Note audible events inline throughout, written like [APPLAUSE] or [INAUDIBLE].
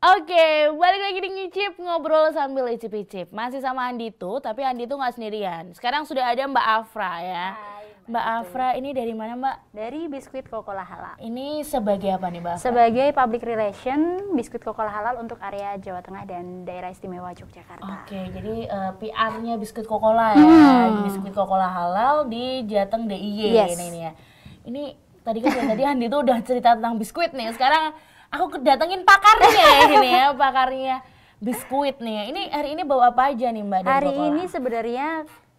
Oke, balik lagi di Ngicip ngobrol sambil icip-icip. Masih sama Andi tuh, tapi Andi tuh nggak sendirian. Sekarang sudah ada Mbak Afra ya. Hai, Mbak, Mbak Afra ini dari mana Mbak? Dari Biskuit Koko Halal. Ini sebagai apa nih Mbak? Afra? Sebagai Public Relation Biskuit Koko Halal untuk area Jawa Tengah dan Daerah Istimewa Yogyakarta. Oke, jadi uh, eh, PR-nya Biskuit Koko ya. Hmm. Biskuit Koko Halal di Jateng DIY yes. ini, ini ya. Ini tadi kan tadi Andi tuh udah cerita tentang biskuit nih. Sekarang aku kedatengin pakarnya ya [LAUGHS] ini ya pakarnya biskuit nih. Ya. Ini hari ini bawa apa aja nih Mbak? Hari Kokola? ini sebenarnya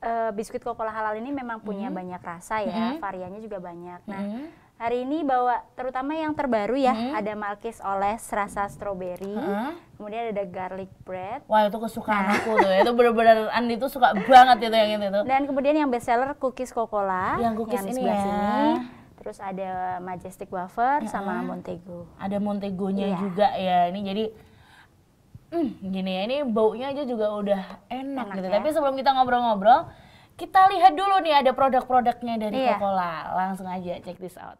uh, biskuit Kokola halal ini memang punya hmm. banyak rasa ya, hmm. variannya juga banyak. Nah. Hmm. Hari ini bawa terutama yang terbaru ya, hmm. ada malkis oleh rasa stroberi, hmm. kemudian ada garlic bread. Wah itu kesukaan nah. aku tuh, ya. itu bener-bener Andi tuh suka banget itu yang itu. Dan kemudian yang best seller cookies Coca-Cola, yang cookies yang ini ya. Sini Terus ada Majestic Wafer ya, sama Montego. Ada Montegonya ya. juga ya. Ini jadi hmm, gini ya, ini baunya aja juga udah enak, enak gitu. Ya? Tapi sebelum kita ngobrol-ngobrol, kita lihat dulu nih ada produk-produknya dari ya. Coca-Cola. Langsung aja check this out.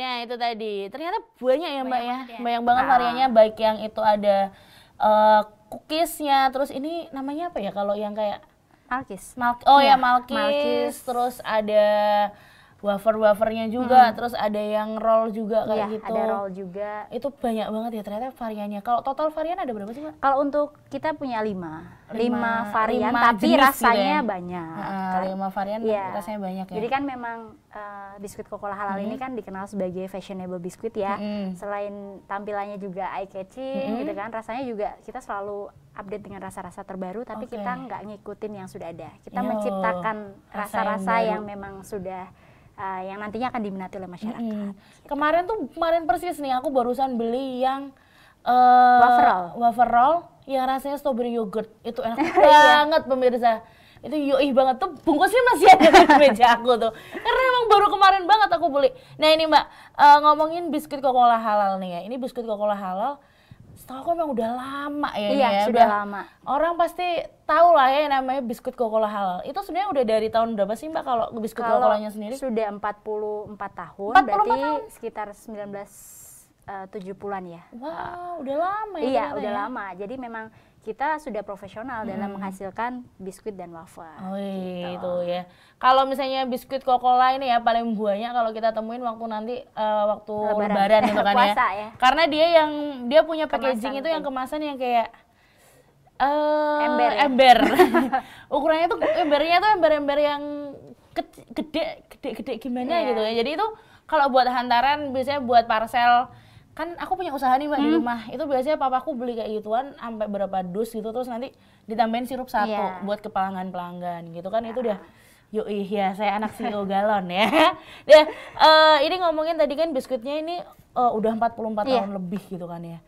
Nah itu tadi ternyata banyak ya mbak ya. ya, banyak banget ah. variannya baik yang itu ada uh, cookiesnya, terus ini namanya apa ya kalau yang kayak Malkis. oh ya, ya Malkis, Malkis, terus ada wafer-wafernya juga, hmm. terus ada yang roll juga kayak ya, gitu. ada roll juga. Itu banyak banget ya ternyata variannya. Kalau total varian ada berapa sih, Mbak? Kalau untuk kita punya lima. Lima, lima varian, lima tapi rasanya ya? banyak. Uh, Lima varian, ya. rasanya banyak ya. Jadi kan memang uh, biskuit kokola halal hmm. ini mm-hmm. kan dikenal sebagai fashionable biskuit ya. Hmm. Selain tampilannya juga eye-catching hmm. gitu kan, rasanya juga kita selalu update dengan rasa-rasa terbaru, tapi okay. kita nggak ngikutin yang sudah ada. Kita Yo, menciptakan rasa-rasa yang, yang memang sudah uh, yang nantinya akan diminati oleh masyarakat. -hmm. Kemarin tuh kemarin persis nih aku barusan beli yang uh, eh, wafer roll. Wafer roll yang rasanya strawberry yogurt. Itu enak [LAUGHS] iya. banget pemirsa. Itu yoi banget tuh bungkusnya masih ada di [LAUGHS] meja aku tuh. Karena emang baru kemarin banget aku beli. Nah, ini Mbak, uh, ngomongin biskuit kokola halal nih ya. Ini biskuit kokola halal setahu aku emang udah lama ya. Iya, ya. sudah udah, lama. Orang pasti tahu lah ya namanya biskuit Coca-Cola halal. Itu sebenarnya udah dari tahun berapa sih Mbak kalau biskuit Coca-Colanya sendiri? Sudah 44 tahun, 44 berarti tahun. sekitar 19 uh, 70-an ya. Wow, udah lama ya. Iya, udah ya. lama. Jadi memang kita sudah profesional hmm. dalam menghasilkan biskuit dan waffle. Oh iya, gitu. itu ya. Kalau misalnya biskuit kokola ini ya paling buahnya kalau kita temuin waktu nanti uh, waktu lebaran, itu gitu kan ya. [LAUGHS] Ya. ya. Karena dia yang dia punya packaging kemasan itu yang kemasan yang kayak uh, ember. Ya? Ember. [LAUGHS] Ukurannya tuh embernya tuh ember-ember yang gede gede gede gimana yeah. gitu ya. Jadi itu kalau buat hantaran biasanya buat parcel kan aku punya usaha nih mbak hmm. di rumah itu biasanya papa aku beli kayak gituan sampai berapa dus gitu terus nanti ditambahin sirup satu yeah. buat kepalangan pelanggan gitu kan yeah. itu dia ah. yuk iya saya anak CEO galon ya ya [LAUGHS] uh, ini ngomongin tadi kan biskuitnya ini uh, udah 44 yeah. Iya. tahun lebih gitu kan ya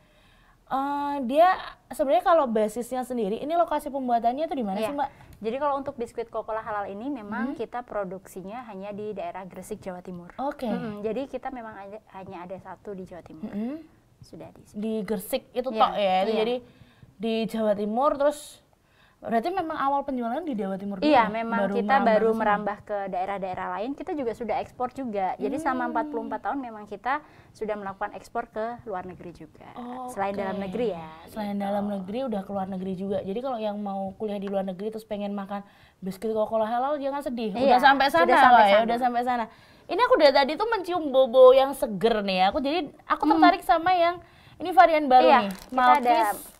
uh, dia sebenarnya kalau basisnya sendiri ini lokasi pembuatannya itu di mana yeah. sih mbak jadi kalau untuk biskuit Coca-Cola halal ini memang hmm. kita produksinya hanya di daerah Gresik Jawa Timur. Oke. Okay. Hmm, jadi kita memang ada, hanya ada satu di Jawa Timur. Hmm. Sudah di. Di Gresik itu yeah. tok ya. Yeah. Jadi di Jawa Timur terus Berarti memang awal penjualan di Jawa Timur dulu. Iya, ya? memang baru kita merambah baru merambah ke daerah-daerah lain. Kita juga sudah ekspor juga. Hmm. Jadi selama 44 tahun memang kita sudah melakukan ekspor ke luar negeri juga. Oh, Selain okay. dalam negeri ya. Selain gitu. dalam negeri udah ke luar negeri juga. Jadi kalau yang mau kuliah di luar negeri terus pengen makan biskuit kokola halal jangan sedih. Iya, udah sampai sana sudah sampai ya? sana. ya, udah sampai sana. Ini aku dari tadi tuh mencium bobo yang seger nih. Ya. Aku jadi aku hmm. tertarik sama yang ini varian baru iya, nih. Malkis ada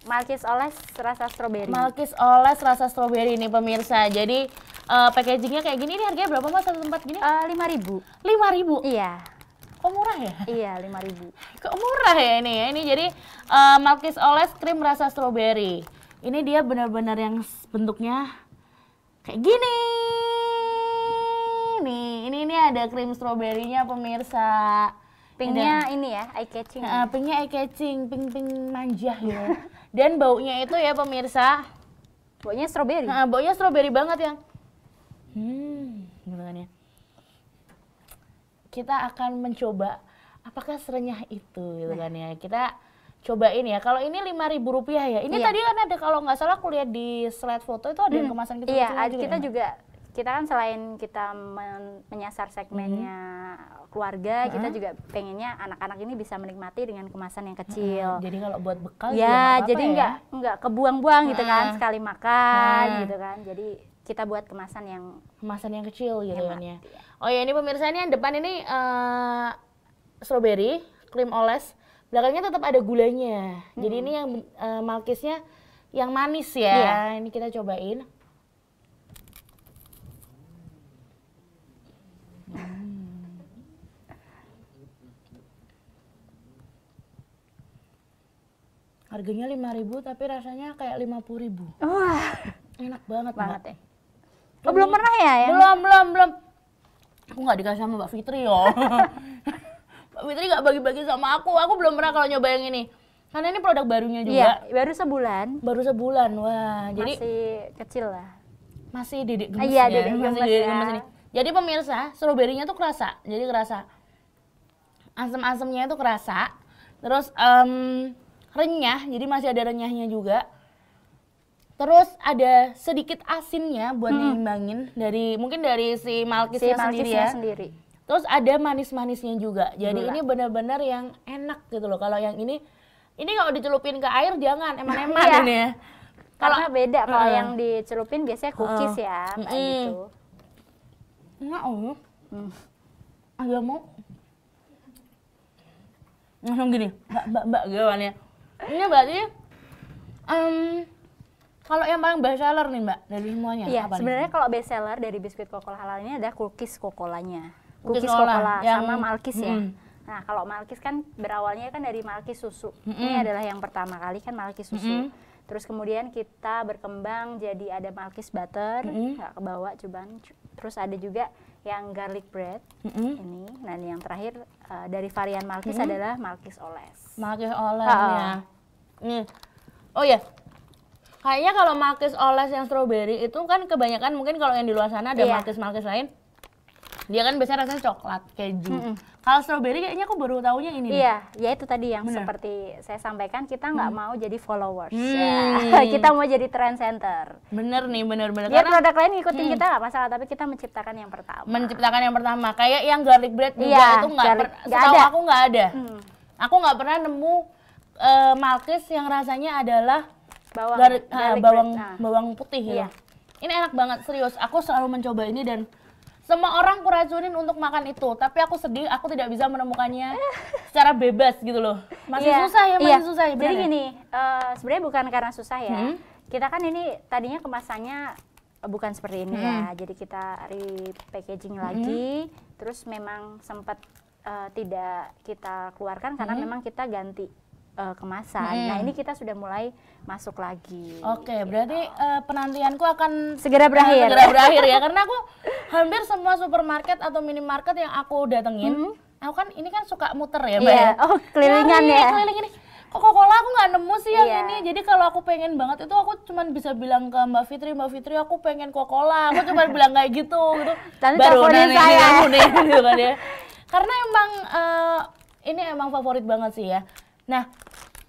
Malkis oles rasa stroberi. Malkis oles rasa stroberi nih pemirsa. Jadi uh, packagingnya kayak gini ini harganya berapa mas satu tempat gini? Eh, lima uh, ribu. Lima ribu. Iya. Kok murah ya? Iya, lima ribu. Kok murah ya ini ya? Ini jadi uh, Malkis oles krim rasa stroberi. Ini dia benar-benar yang bentuknya kayak gini. Nih, ini ini ada krim stroberinya pemirsa. Pinknya ini ya, eye catching. Uh, pinknya eye catching, pink pink manja ya. dan baunya itu ya pemirsa. Baunya stroberi. Uh, baunya stroberi banget yang. Hmm, gimana nih? Kita akan mencoba apakah serenyah itu gitu kan ya. Kita cobain ya. Kalau ini lima ribu rupiah ya. Ini iya. tadi kan ada kalau nggak salah aku lihat di slide foto itu ada hmm. kemasan kita. Iya, gitu kan. juga kita ya, juga kita kan selain kita men menyasar segmennya hmm. keluarga, hmm. kita mm-hmm. juga pengennya anak-anak ini bisa menikmati dengan kemasan yang mm-hmm. kecil. Hmm. Jadi kalau buat bekal ya, jadi nggak ya? nggak kebuang-buang hmm. gitu kan mm-hmm. sekali makan hmm. gitu kan. Jadi kita buat kemasan yang kemasan yang kecil gitu kan ya. ya. Oh ya ini pemirsa ini yang depan ini uh, strawberry krim oles, belakangnya tetap ada gulanya. Hmm. Jadi ini yang uh, malkisnya yang manis ya. Yeah. Ini kita cobain. harganya lima ribu tapi rasanya kayak lima puluh ribu wah enak banget banget mbak. ya oh, belum pernah ya, yang... belum belum belum aku nggak dikasih sama mbak Fitri yo [LAUGHS] mbak Fitri nggak bagi-bagi sama aku aku belum pernah kalau nyoba yang ini karena ini produk barunya iya, juga iya, baru sebulan baru sebulan wah masih jadi masih kecil lah masih dedek gemes iya, ya dedek masih dedek gemes ya. jadi pemirsa stroberinya tuh kerasa jadi kerasa asem-asemnya itu kerasa terus um, renyah, jadi masih ada renyahnya juga. Terus ada sedikit asinnya buat hmm. nyimbangin dari mungkin dari si malkisnya, si malkisnya sendiri ya. Sendiri. Terus ada manis-manisnya juga. Jadi Gula. ini benar-benar yang enak gitu loh. Kalau yang ini ini kalau dicelupin ke air jangan emang emang iya. ini ya. Kalau beda kalau uh, yang dicelupin biasanya cookies uh, ya, kayak mm, gitu. Enggak, oh. Hmm. Agak mau langsung gini mbak mbak mbak ini berarti um, kalau yang paling best seller nih mbak dari semuanya ya, sebenarnya kalau best seller dari biskuit kokola halal ini ada cookies kokolanya cookies kokola yang... sama malkis ya nah kalau malkis kan berawalnya kan dari malkis susu hmm. ini adalah yang pertama kali kan malkis susu hmm. terus kemudian kita berkembang jadi ada malkis butter nggak hmm. kebawa cobaan terus ada juga yang garlic bread mm -hmm. ini nah, ini yang terakhir uh, dari varian Malkis mm -hmm. adalah Malkis oles. Malkis oles ya. oh. ya. Oh ya. Kayaknya kalau Malkis oles yang strawberry itu kan kebanyakan mungkin kalau yang di luar sana ada yeah. Malkis-Malkis lain dia kan biasanya rasanya coklat, keju. Mm -mm. Kalau strawberry kayaknya aku baru tahunya ini. Iya, nih. ya itu tadi yang Bener. seperti saya sampaikan kita mm. nggak hmm. mau jadi followers. Hmm. Ya. [LAUGHS] kita mau jadi trend center. Bener nih, bener-bener. Ya Karena, produk lain ngikutin hmm. kita nggak masalah, tapi kita menciptakan yang pertama. Menciptakan yang pertama. Kayak yang garlic bread juga iya, itu nggak setahu ada. aku nggak ada. Hmm. Aku nggak pernah nemu uh, malkis yang rasanya adalah bawang garlic uh, bawang bread. Nah. bawang putih ya. iya. ya. Ini enak banget serius. Aku selalu mencoba ini dan semua orang kuracunin untuk makan itu tapi aku sedih aku tidak bisa menemukannya [LAUGHS] secara bebas gitu loh masih yeah. susah ya masih yeah. susah ya jadi gini uh, sebenarnya bukan karena susah ya hmm. kita kan ini tadinya kemasannya bukan seperti ini ya. hmm. ya jadi kita repackaging hmm. lagi terus memang sempat uh, eh, tidak kita keluarkan karena hmm. memang kita ganti uh, kemasan. Nah, hmm. Nah ini kita sudah mulai masuk lagi. Oke, gitu. berarti uh, penantianku akan segera eh, berakhir. Segera berakhir ya, [LAUGHS] karena aku hampir semua supermarket atau minimarket yang aku datengin, hmm. aku kan ini kan suka muter ya, mbak. Yeah. Ya? Oh kelilingan ya. Keliling ini. Coca-Cola aku nggak nemu sih yang yeah. ini. Jadi kalau aku pengen banget itu aku cuman bisa bilang ke Mbak Fitri, Mbak Fitri aku pengen Coca-Cola. Aku cuma [LAUGHS] bilang kayak gitu gitu. Tapi Baru nanya saya. Nih, nih, [LAUGHS] nih, gitu kan ya. Karena emang uh, ini emang favorit banget sih ya. Nah,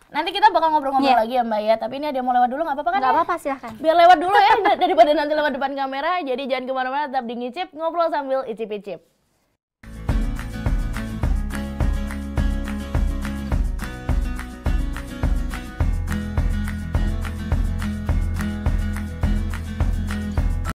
nanti kita bakal ngobrol-ngobrol yeah. lagi ya Mbak ya. Tapi ini ada yang mau lewat dulu nggak apa-apa kan? Nggak ya? apa-apa silahkan. Biar lewat dulu ya [LAUGHS] daripada nanti lewat depan kamera. Jadi jangan kemana-mana tetap di ngicip ngobrol sambil icip-icip.